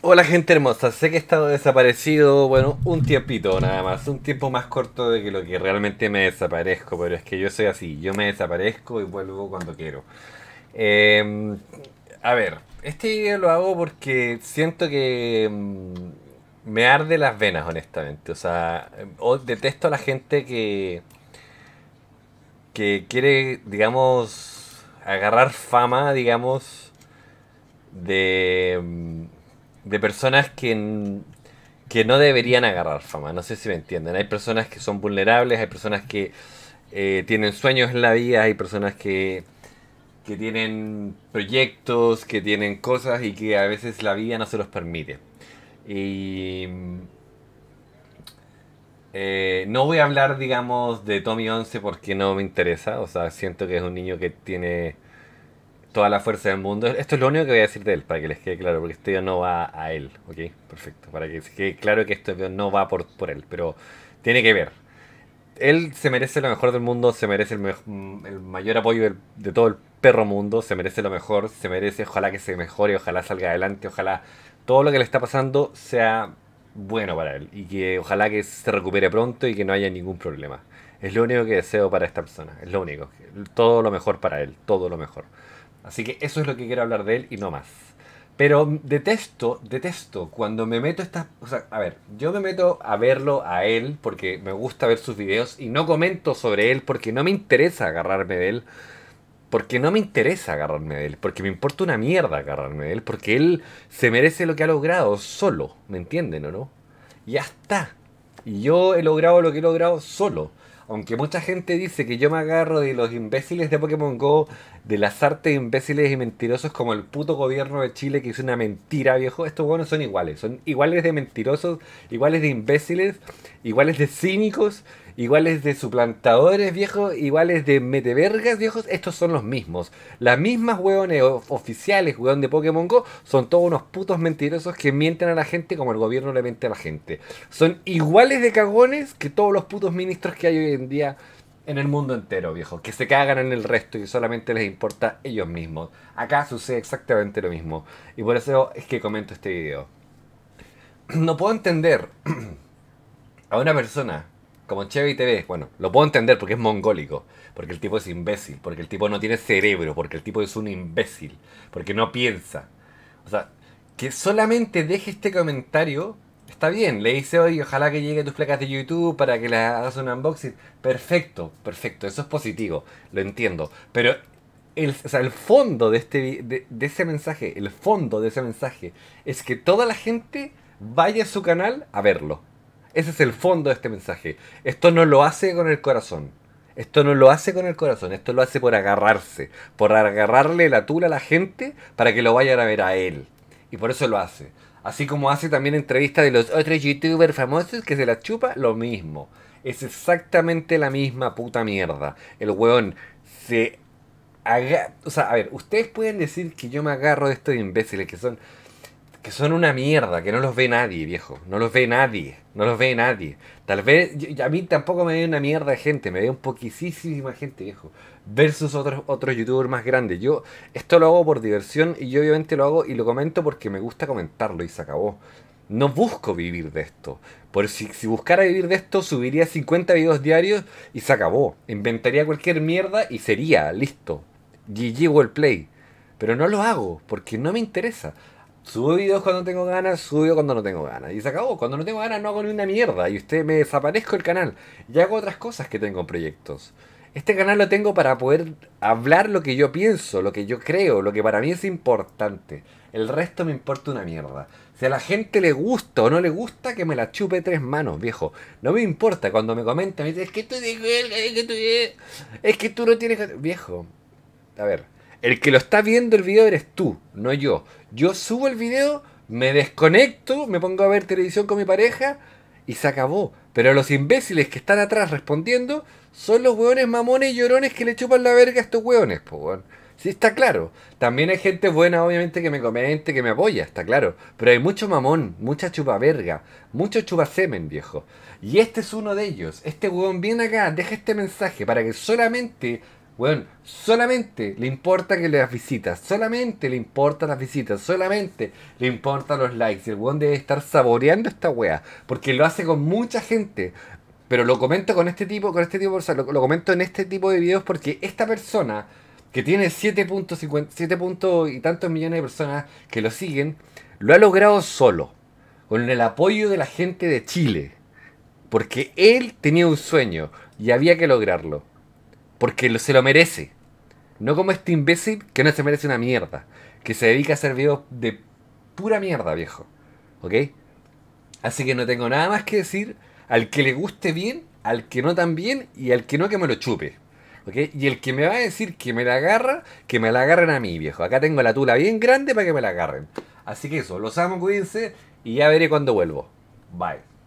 Hola gente hermosa, sé que he estado desaparecido, bueno, un tiempito nada más, un tiempo más corto de que lo que realmente me desaparezco, pero es que yo soy así, yo me desaparezco y vuelvo cuando quiero. Em, a ver, este video lo hago porque siento que mm, me arde las venas, honestamente, o sea, em, detesto a la gente que, que quiere, digamos, agarrar fama, digamos, de... Mm, de personas que, que no deberían agarrar fama. No sé si me entienden. Hay personas que son vulnerables, hay personas que eh, tienen sueños en la vida, hay personas que, que tienen proyectos, que tienen cosas y que a veces la vida no se los permite. Y. Eh, no voy a hablar, digamos, de Tommy 11 porque no me interesa. O sea, siento que es un niño que tiene toda la fuerza del mundo. Esto es lo único que voy a decir de él, para que les quede claro, porque esto no va a él, ¿ok? Perfecto, para que quede claro que esto no va por, por él, pero tiene que ver. Él se merece lo mejor del mundo, se merece el, mm, el mayor apoyo de todo el perro mundo, se merece lo mejor, se merece, ojalá que se mejore, ojalá salga adelante, ojalá todo lo que le está pasando sea bueno para él y que ojalá que se recupere pronto y que no haya ningún problema. Es lo único que deseo para esta persona, es lo único. Todo lo mejor para él, todo lo mejor. Así que eso es lo que quiero hablar de él y no más. Pero detesto, detesto cuando me meto esta... O sea, a ver, yo me meto a verlo a él porque me gusta ver sus videos y no comento sobre él porque no me interesa agarrarme de él. Porque no me interesa agarrarme de él. Porque me importa una mierda agarrarme de él. Porque él se merece lo que ha logrado solo. ¿Me entienden o no? Y está. Y yo he logrado lo que he logrado solo. Aunque mucha gente dice que yo me agarro de los imbéciles de Pokémon Go, de las artes imbéciles y mentirosos como el puto gobierno de Chile que hizo una mentira, viejo. Estos buenos son iguales. Son iguales de mentirosos, iguales de imbéciles, iguales de cínicos iguales de suplantadores viejos, iguales de metevergas viejos, estos son los mismos. Las mismas hueones oficiales, hueón de Pokémon Go, son todos unos putos mentirosos que mienten a la gente como el gobierno le miente a la gente. Son iguales de cagones que todos los putos ministros que hay hoy en día en el mundo entero, viejo. Que se cagan en el resto y solamente les importa ellos mismos. Acá sucede exactamente lo mismo. Y por eso es que comento este video. No puedo entender a una persona como Chevy TV. Bueno, lo puedo entender porque es mongólico. Porque el tipo es imbécil. Porque el tipo no tiene cerebro. Porque el tipo es un imbécil. Porque no piensa. O sea, que solamente deje este comentario. Está bien, le dice hoy, ojalá que llegue tus placas de YouTube para que le hagas un unboxing. Perfecto, perfecto, eso es positivo, lo entiendo. Pero el, fondo de, este, de, de ese mensaje, el fondo de ese mensaje es que toda la gente vaya a su canal a verlo. Ese es el fondo de este mensaje. Esto no lo hace con el corazón. Esto no lo hace con el corazón, esto lo hace por agarrarse, por agarrarle la tula a la gente para que lo vayan a ver a él. Y por eso lo hace. Así como hace también entrevistas de los otros youtubers famosos que se la chupa, lo mismo. Es exactamente la misma puta mierda. El weón se O sea, a ver, ustedes pueden decir que yo me agarro de estos imbéciles que son que son una mierda, que no los ve nadie, viejo. No los ve nadie, no los ve nadie. Tal vez, a mí tampoco me ve una mierda de gente, me ve un poquísima gente, viejo. Versus otros, otros youtubers más grandes. Yo esto lo hago por diversión y yo obviamente lo hago y lo comento porque me gusta comentarlo y se acabó. No busco vivir de esto. Por si, si buscara vivir de esto, subiría 50 videos diarios y se acabó. Inventaría cualquier mierda y sería, listo. GG World Play. Pero no lo hago porque no me interesa. Subo videos cuando tengo ganas, subo cuando no tengo ganas. Y se acabó. Cuando no tengo ganas no hago ni una mierda. Y usted me desaparezco el canal. Y hago otras cosas que tengo en proyectos. Este canal lo tengo para poder hablar lo que yo pienso, lo que yo creo, lo que para mí es importante. El resto me importa una mierda. Si a la gente le gusta o no le gusta, que me la chupe tres manos, viejo. No me importa cuando me comentan, es que tú es que tú no tienes... Viejo, a ver, el que lo está viendo el video eres tú, no yo. Yo subo el video, me desconecto, me pongo a ver televisión con mi pareja y se acabó. Pero los imbéciles que están atrás respondiendo son los hueones mamones y llorones que le chupan la verga a estos hueones, po, Sí, está claro. También hay gente buena, obviamente, que me comente, que me apoya, está claro. Pero hay mucho mamón, mucha chupa verga, mucho semen, viejo. Y este es uno de ellos. Este hueón viene acá, deja este mensaje para que solamente Weón, solamente le importa que las visitas, solamente le importa las visitas, solamente le importa los likes. Y el weón debe estar saboreando esta weá, porque lo hace con mucha gente. Pero lo comento con este tipo, con este tipo, lo, comento en este tipo de videos porque esta persona que tiene siete puntos y tantos millones de personas que lo siguen, lo ha logrado solo, con el apoyo de la gente de Chile, porque él tenía un sueño y había que lograrlo porque se lo merece. No como este imbécil que no se merece una mierda. Que se dedica a hacer videos de pura mierda, viejo. ¿Ok? Así que no tengo nada más que decir. Al que le guste bien, al que no tan bien y al que no que me lo chupe. ¿Ok? Y el que me va a decir que me la agarra, que me la agarren a mí, viejo. Acá tengo la tula bien grande para que me la agarren. Así que eso, los amo, cuídense y ya veré cuando vuelvo. Bye.